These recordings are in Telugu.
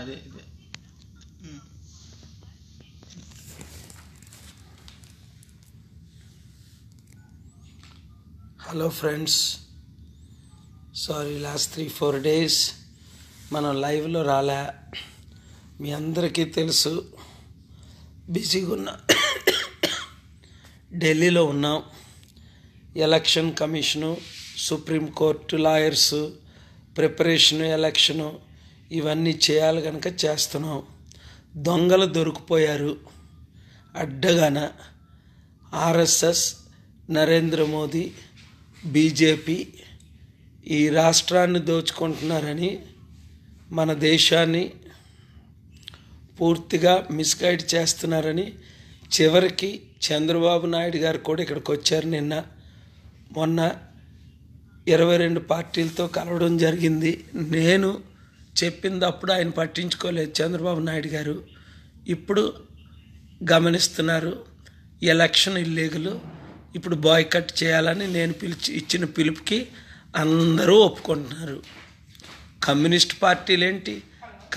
అదే hello friends sorry last three four days మనం లైవ్లో రాలే మీ అందరికీ తెలుసు బిజీగా ఉన్నా ఢిల్లీలో ఉన్నాం election commission supreme court lawyers preparation election ఇవన్నీ చేయాలి కనుక చేస్తున్నాం దొంగలు దొరికిపోయారు అడ్డగాన ఆర్ఎస్ఎస్ నరేంద్ర మోదీ బీజేపీ ఈ రాష్ట్రాన్ని దోచుకుంటున్నారని మన దేశాన్ని పూర్తిగా మిస్గైడ్ చేస్తున్నారని చివరికి చంద్రబాబు నాయుడు గారు కూడా ఇక్కడికి వచ్చారు నిన్న మొన్న ఇరవై రెండు పార్టీలతో కలవడం జరిగింది నేను చెప్పింది అప్పుడు ఆయన పట్టించుకోలేదు చంద్రబాబు నాయుడు గారు ఇప్పుడు గమనిస్తున్నారు ఎలక్షన్ ఇల్లీగలు ఇప్పుడు బాయ్కట్ చేయాలని నేను పిలిచి ఇచ్చిన పిలుపుకి అందరూ ఒప్పుకుంటున్నారు కమ్యూనిస్ట్ పార్టీలు ఏంటి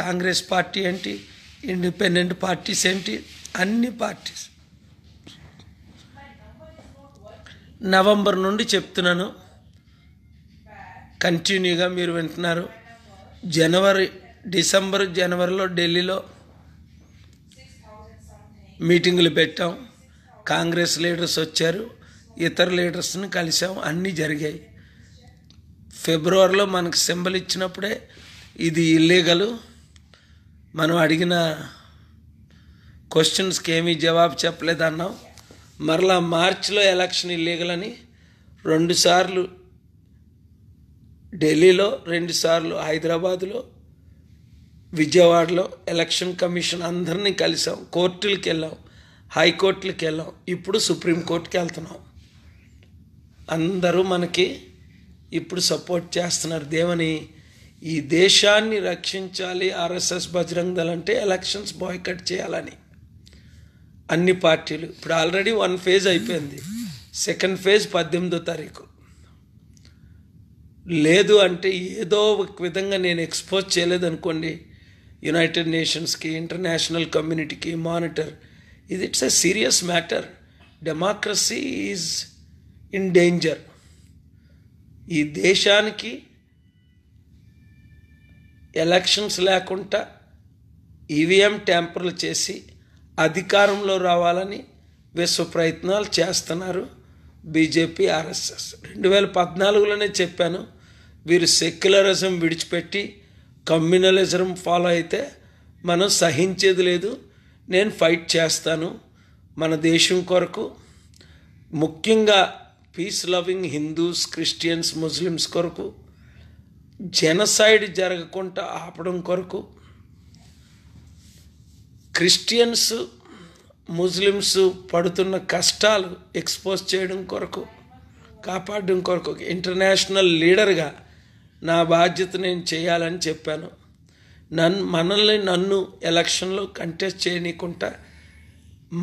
కాంగ్రెస్ పార్టీ ఏంటి ఇండిపెండెంట్ పార్టీస్ ఏంటి అన్ని పార్టీస్ నవంబర్ నుండి చెప్తున్నాను కంటిన్యూగా మీరు వింటున్నారు జనవరి డిసెంబర్ జనవరిలో ఢిల్లీలో మీటింగులు పెట్టాం కాంగ్రెస్ లీడర్స్ వచ్చారు ఇతర లీడర్స్ని కలిసాం అన్నీ జరిగాయి ఫిబ్రవరిలో మనకు సింబల్ ఇచ్చినప్పుడే ఇది ఇల్లీగలు మనం అడిగిన క్వశ్చన్స్కి ఏమీ జవాబు చెప్పలేదన్నాం మరలా మార్చిలో ఎలక్షన్ ఇల్లీగల్ అని రెండుసార్లు ఢిల్లీలో రెండుసార్లు హైదరాబాద్లో విజయవాడలో ఎలక్షన్ కమిషన్ అందరినీ కలిసాం కోర్టులకి వెళ్ళాం హైకోర్టులకి వెళ్ళాం ఇప్పుడు సుప్రీంకోర్టుకి వెళ్తున్నాం అందరూ మనకి ఇప్పుడు సపోర్ట్ చేస్తున్నారు దేవని ఈ దేశాన్ని రక్షించాలి ఆర్ఎస్ఎస్ బజరంగ దళ అంటే ఎలక్షన్స్ బాయ్కట్ చేయాలని అన్ని పార్టీలు ఇప్పుడు ఆల్రెడీ వన్ ఫేజ్ అయిపోయింది సెకండ్ ఫేజ్ పద్దెనిమిదో తారీఖు లేదు అంటే ఏదో ఒక విధంగా నేను ఎక్స్పోజ్ చేయలేదనుకోండి యునైటెడ్ నేషన్స్కి ఇంటర్నేషనల్ కమ్యూనిటీకి మానిటర్ ఇది it's a serious matter democracy is in danger ఈ దేశానికి ఎలక్షన్స్ లేకుండా ఈవీఎం ట్యాంపర్లు చేసి అధికారంలో రావాలని విశ్వ ప్రయత్నాలు చేస్తున్నారు బీజేపీ ఆర్ఎస్ఎస్ రెండు వేల పద్నాలుగులోనే చెప్పాను వీరు సెక్యులరిజం విడిచిపెట్టి కమ్యూనలిజం ఫాలో అయితే మనం సహించేది లేదు నేను ఫైట్ చేస్తాను మన దేశం కొరకు ముఖ్యంగా peace loving Hindus Christians Muslims కొరకు జనసైడ్ జరగకుండా ఆపడం కొరకు క్రిస్టియన్స్ ముస్లిమ్స్ పడుతున్న కష్టాలు ఎక్స్పోజ్ చేయడం కొరకు కాపాడడం కొరకు ఇంటర్నేషనల్ లీడర్గా నా బాధ్యత నేను చేయాలని చెప్పాను నన్ను మనల్ని నన్ను ఎలక్షన్లో కంటెస్ట్ చేయనీయకుండా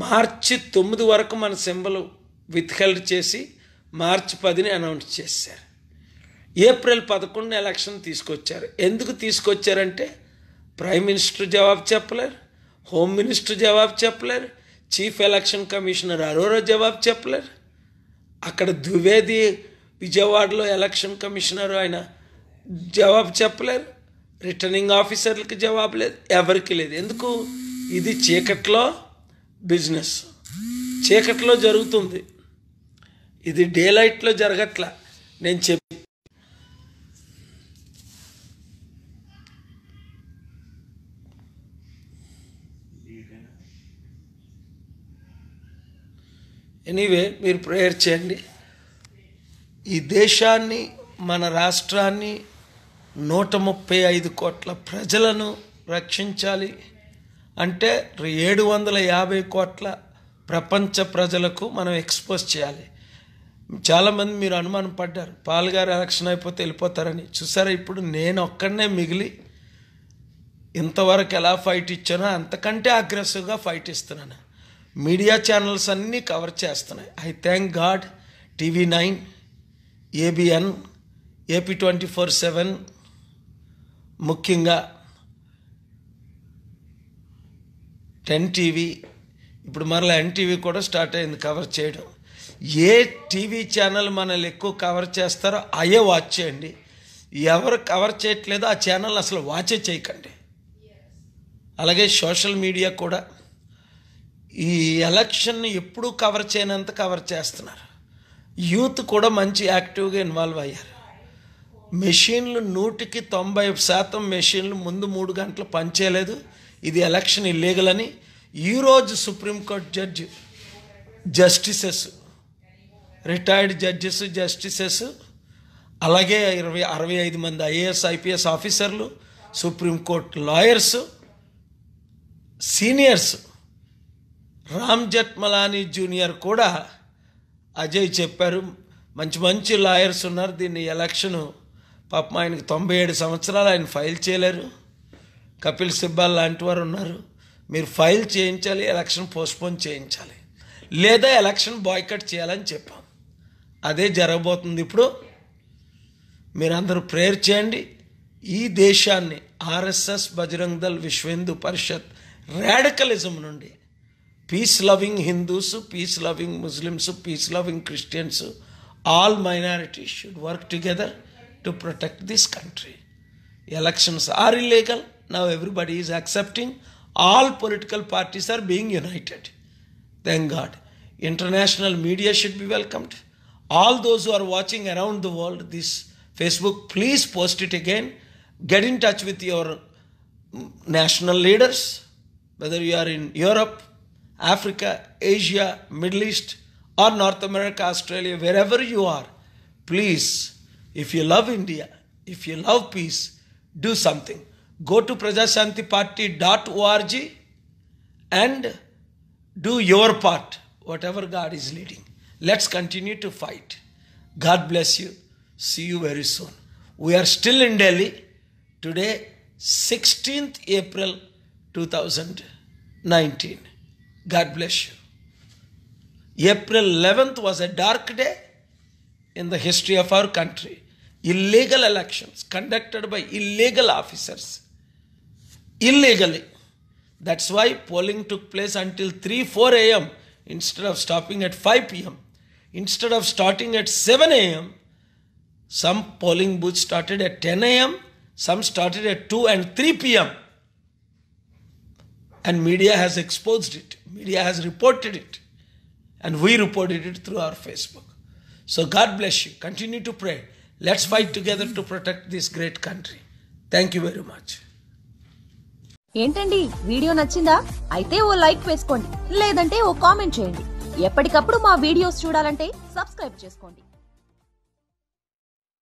మార్చి తొమ్మిది వరకు మన సింబల్ విత్హెల్డ్ చేసి మార్చి పదిని అనౌన్స్ చేశారు ఏప్రిల్ పదకొండున ఎలక్షన్ తీసుకొచ్చారు ఎందుకు తీసుకొచ్చారంటే ప్రైమ్ మినిస్టర్ జవాబు చెప్పలేరు హోమ్ మినిస్టర్ జవాబు చెప్పలేరు చీఫ్ ఎలక్షన్ కమిషనర్ అరోరా జవాబు చెప్పలేరు అక్కడ ద్వివేది విజయవాడలో ఎలక్షన్ కమిషనర్ ఆయన జవాబు చెప్పలేరు రిటర్నింగ్ ఆఫీసర్లకి జవాబు లేదు ఎవరికి లేదు ఎందుకు ఇది చీకట్లో బిజినెస్ చీకట్లో జరుగుతుంది ఇది డే లైట్లో జరగట్లా నేను చెప్పి ఎనీవే మీరు ప్రేయర్ చేయండి ఈ దేశాన్ని మన రాష్ట్రాన్ని నూట ముప్పై ఐదు కోట్ల ప్రజలను రక్షించాలి అంటే ఏడు వందల యాభై కోట్ల ప్రపంచ ప్రజలకు మనం ఎక్స్పోజ్ చేయాలి చాలామంది మీరు అనుమానం పడ్డారు పాల్గారు ఎలక్షన్ అయిపోతే వెళ్ళిపోతారని చూసారా ఇప్పుడు నేను ఒక్కడనే మిగిలి ఇంతవరకు ఎలా ఫైట్ ఇచ్చానో అంతకంటే అగ్రెసివ్గా ఫైట్ ఇస్తున్నాను మీడియా ఛానల్స్ అన్నీ కవర్ చేస్తున్నాయి I thank God TV nine ABN AP twenty four seven ముఖ్యంగా టెన్ టీవీ ఇప్పుడు మరలా ఎన్టీవీ కూడా స్టార్ట్ అయింది కవర్ చేయడం ఏ టీవీ ఛానల్ మనల్ని ఎక్కువ కవర్ చేస్తారో అయే వాచ్ చేయండి ఎవరు కవర్ చేయట్లేదో ఆ ఛానల్ అసలు వాచే చేయకండి అలాగే సోషల్ మీడియా కూడా ఈ ఎలక్షన్ని ఎప్పుడూ కవర్ చేయనంత కవర్ చేస్తున్నారు యూత్ కూడా మంచి యాక్టివ్గా ఇన్వాల్వ్ అయ్యారు మెషిన్లు నూటికి తొంభై శాతం మెషిన్లు ముందు మూడు గంటలు పనిచేయలేదు ఇది ఎలక్షన్ ఇల్లీగల్ అని ఈరోజు supreme court judge justices retired judges justices అలాగే ఇరవై అరవై ఐదు మంది ఐఏఎస్ ఐపీఎస్ ఆఫీసర్లు supreme court lawyers seniors Ram Jethmalani junior కూడా అజయ్ చెప్పారు మంచి మంచి లాయర్స్ ఉన్నారు దీన్ని ఎలక్షన్ పాపం ఆయనకు తొంభై ఏడు సంవత్సరాలు ఆయన ఫైల్ చేయలేరు కపిల్ సిబ్బాల్ లాంటి వారు ఉన్నారు మీరు ఫైల్ చేయించాలి ఎలక్షన్ పోస్ట్పోన్ చేయించాలి లేదా ఎలక్షన్ బాయ్కట్ చేయాలని చెప్పాం అదే జరగబోతుంది ఇప్పుడు మీరందరూ ప్రేయర్ చేయండి ఈ దేశాన్ని ఆర్ఎస్ఎస్ బజరంగ్ దళ్ విశ్వ హిందూ పరిషత్ రాడికలిజం నుండి peace loving Hindus peace loving Muslims peace loving Christians all minorities should work together to protect this country elections are illegal now everybody is accepting all political parties are being united thank God international media should be welcomed all those who are watching around the world this Facebook please post it again get in touch with your national leaders whether you are in Europe, Africa, Asia, Middle East, or North America, Australia, wherever you are, please, if you love India, if you love peace, do something. Go to prajashantiparty.org and do your part, whatever God is leading. Let's continue to fight. God bless you. See you very soon. We are still in Delhi. Today, 16th April 2019. God bless you. April 11th was a dark day in the history of our country. Illegal elections conducted by illegal officers. Illegally. That's why polling took place until 3 4 a.m. instead of stopping at 5 p.m. Instead of starting at 7 a.m., some polling booths started at 10 a.m., some started at 2 and 3 p.m. And media has exposed it, media has reported it, and we reported it through our Facebook. So God bless you. Continue to pray. Let's fight together to protect this great country. Thank you very much ఏంటండి వీడియో నచ్చిందా అయితే ఓ లైక్ వేసుకోండి లేదంటే ఓ కామెంట్ చేయండి ఎప్పటికప్పుడు మా వీడియోస్ చూడాలంటే సబ్స్క్రైబ్ చేసుకోండి